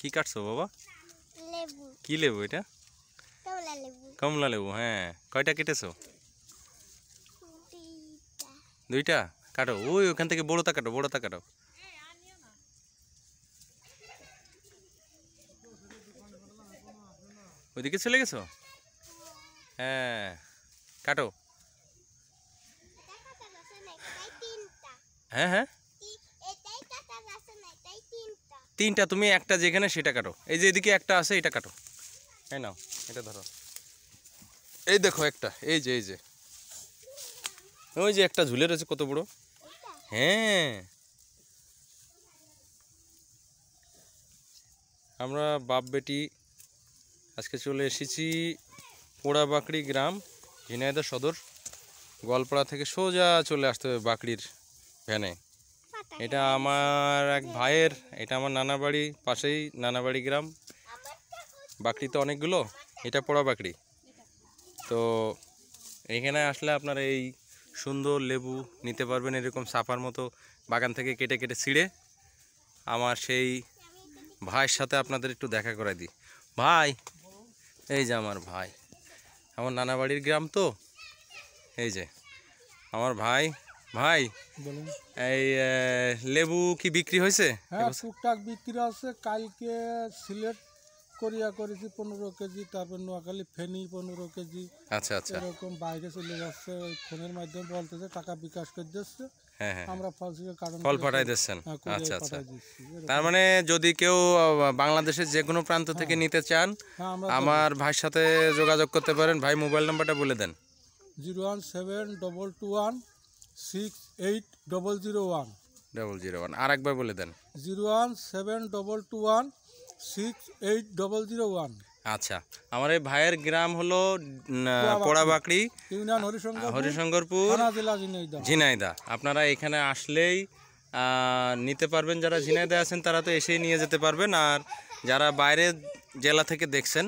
কি কাটছো বাবা কি লেবু এটা কমলা লেবু হ্যাঁ কয়টা কেটেছো দুইটা কাটো ওই ওখান থেকে তা কাটো বড়তা কাটো ওইদিকে চলে গেছো হ্যাঁ কাটো হ্যাঁ হ্যাঁ তিনটা তুমি একটা যেখানে সেটা কাটো এই যে এদিকে একটা আছে এটা কাটো এই নাও এটা ধরো এই দেখো একটা এই যে এই যে ওই যে একটা ঝুলে রয়েছে কত বড় হ্যাঁ আমরা বাপ বেটি আজকে চলে এসেছি পোড়া গ্রাম ঝিনাইদা সদর গোয়ালপাড়া থেকে সোজা চলে আসতে হবে বাকড়ির ভ্যানে এটা আমার এক ভাইয়ের এটা আমার নানা বাড়ি পাশেই নানা বাড়ি গ্রাম বাকরি তো অনেকগুলো এটা পোড়া বাকরি তো এখানে আসলে আপনারা এই সুন্দর লেবু নিতে পারবেন এরকম সাফার মতো বাগান থেকে কেটে কেটে ছিঁড়ে আমার সেই ভাইয়ের সাথে আপনাদের একটু দেখা করাই দিই ভাই এই যে আমার ভাই আমার নানা বাড়ির গ্রাম তো এই যে আমার ভাই ভাই এই লেবু কি বিক্রি হয়েছে হ্যাঁ টুকটাক বিক্রি আছে কালকে সিলেট করিয়া করেছি পনেরো কেজি তারপর নোয়াখালী ফেনি পনেরো কেজি আচ্ছা আচ্ছা এরকম বাইরে চলে যাচ্ছে ফোনের মাধ্যমে বলতেছে টাকা বিকাশ করে দিচ্ছে হ্যাঁ, হ্যাঁ, হ্যাঁ। আমরা ফল পাঠাই দিচ্ছেন আচ্ছা আচ্ছা তার মানে যদি কেউ বাংলাদেশের যে কোনো প্রান্ত থেকে নিতে চান আমার ভাইয়ের সাথে যোগাযোগ করতে পারেন ভাই মোবাইল নাম্বারটা বলে দেন zero one seven double two one six eight double zero one double zero one আর একবার বলে দেন zero one seven double two one six eight double zero one আচ্ছা আমার এই ভাইয়ের গ্রাম হলো পোড়াবাকড়ি ইউনিয়ন হরিশঙ্করপুর ঝিনাইদা আপনারা এখানে আসলেই নিতে পারবেন যারা ঝিনাইদা আছেন তারা তো এসেই নিয়ে যেতে পারবেন আর যারা বাইরের জেলা থেকে দেখছেন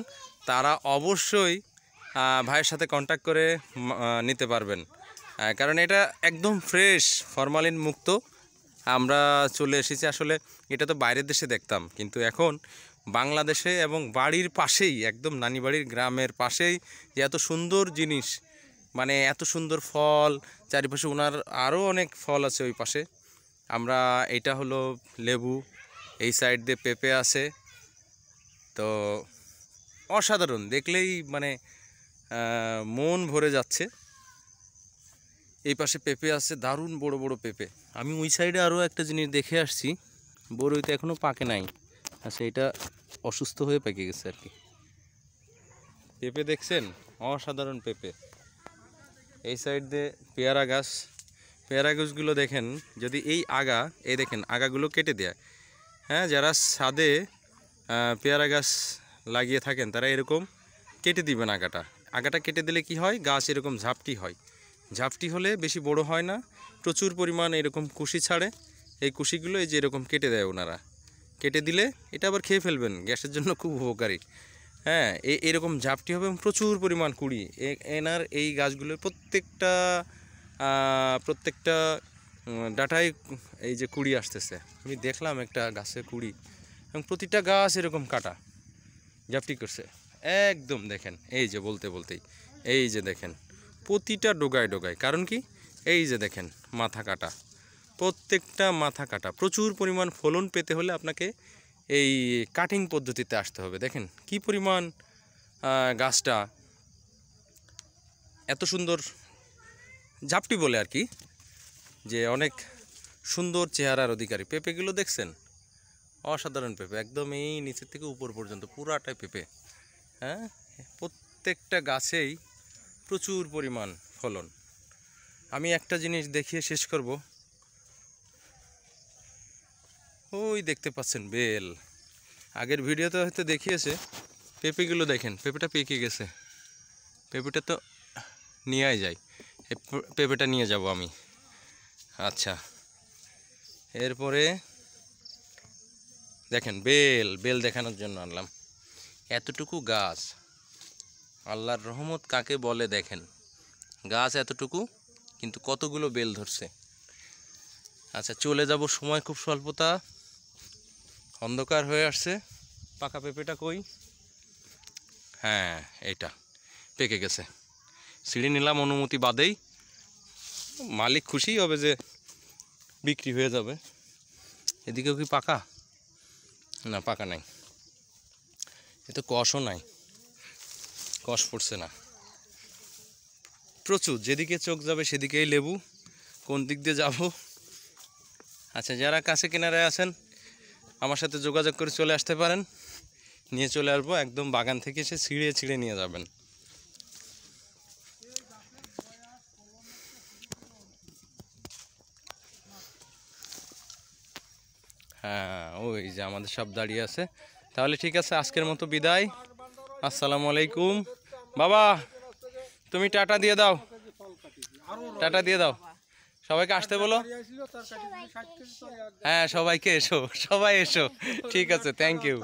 তারা অবশ্যই ভাইয়ের সাথে কন্ট্যাক্ট করে নিতে পারবেন হ্যাঁ, কারণ এটা একদম ফ্রেশ ফরমালিন মুক্ত আমরা চলে এসেছি আসলে এটা তো বাইরের দেশে দেখতাম কিন্তু এখন বাংলাদেশে এবং বাড়ির পাশেই একদম নানি বাড়ির গ্রামের পাশেই যে এত সুন্দর জিনিস মানে এত সুন্দর ফল চারিপাশে ওনার আরও অনেক ফল আছে ওই পাশে আমরা এটা হলো লেবু এই সাইড দিয়ে পেঁপে আছে তো অসাধারণ দেখলেই মানে মন ভরে যাচ্ছে এই পাশে পেঁপে আছে দারুণ বড় বড় পেঁপে আমি ওই সাইডে আরও একটা জিনিস দেখে আসছি বড়ইতে এখনও পাকে নাই আচ্ছা এটা অসুস্থ হয়ে পেকে গেছে আর কি পেঁপে দেখছেন অসাধারণ পেঁপে এই সাইড দিয়ে পেয়ারা গাছ পেয়ারা গাছগুলো দেখেন যদি এই আগা এই দেখেন আগাগুলো কেটে দেয়া হ্যাঁ যারা ছাদে পেয়ারা গাছ লাগিয়ে থাকেন তারা এরকম কেটে দিবেন আগাটা আগাটা কেটে দিলে কি হয় গাছ এরকম ঝাপটি হয় ঝাপটি হলে বেশি বড় হয় না প্রচুর পরিমাণ এরকম কুশি ছাড়ে এই কুশিগুলো এই যে এরকম কেটে দেয় ওনারা কেটে দিলে এটা আবার খেয়ে ফেলবেন গ্যাসের জন্য খুব উপকারী হ্যাঁ এই এরকম ঝাপটি হবে প্রচুর পরিমাণ কুড়ি এনার এই গাছগুলোর প্রত্যেকটা প্রত্যেকটা ডাটাই এই যে কুড়ি আসতেছে আমি দেখলাম একটা গাছের কুড়ি এবং প্রতিটা গাছ এরকম কাটা ঝাপটি করছে একদম দেখেন এই যে বলতে বলতেই এই যে দেখেন প্রতিটা ডোগায় ডোগায় কারণ কি এই যে দেখেন মাথা কাটা প্রত্যেকটা মাথা কাটা প্রচুর পরিমাণ ফলন পেতে হলে আপনাকে এই কাটিং পদ্ধতিতে আসতে হবে দেখেন কি পরিমাণ গাছটা এত সুন্দর ঝাপটি বলে আর কি যে অনেক সুন্দর চেহারার অধিকারী পেঁপেগুলো দেখছেন অসাধারণ পেঁপে একদম এই নিচের থেকে উপর পর্যন্ত পুরাটাই পেঁপে হ্যাঁ প্রত্যেকটা গাছেই প্রচুর পরিমাণ ফলন আমি একটা জিনিস দেখিয়ে শেষ করব ওই দেখতে পাচ্ছেন বেল আগের ভিডিওতে হয়তো দেখিয়েছে পেঁপেগুলো দেখেন পেঁপেটা পেকে গেছে পেঁপেটা তো নিয়ে যায় পেঁপেটা নিয়ে যাব আমি আচ্ছা এরপরে দেখেন বেল বেল দেখানোর জন্য আনলাম এতটুকু গাছ আল্লাহর রহমত কাকে বলে দেখেন গাছ এতটুকু কিন্তু কতগুলো বেল ধরছে আচ্ছা চলে যাব সময় খুব স্বল্পতা অন্ধকার হয়ে আসছে পাকা পেঁপেটা কই হ্যাঁ এটা পেকে গেছে সিঁড়ি নিলাম অনুমতি বাদেই মালিক খুশি হবে যে বিক্রি হয়ে যাবে এদিকেও কি পাকা না পাকা নাই এ তো কষও নাই কষ পড়ছে না প্রচুর যেদিকে চোখ যাবে সেদিকেই লেবু কোন দিক দিয়ে যাব আচ্ছা যারা কাছে কিনারে আছেন আমার সাথে যোগাযোগ করে চলে আসতে পারেন নিয়ে চলে আসবো একদম বাগান থেকে এসে ছিঁড়ে ছিঁড়ে নিয়ে যাবেন হ্যাঁ ওই যে আমাদের সব দাঁড়িয়ে আছে তাহলে ঠিক আছে আজকের মতো বিদায় আসসালামু আলাইকুম বাবা তুমি টাটা দিয়ে দাও টাটা দিয়ে দাও সবাইকে আসতে বলো হ্যাঁ সবাইকে এসো সবাই এসো ঠিক আছে থ্যাংক ইউ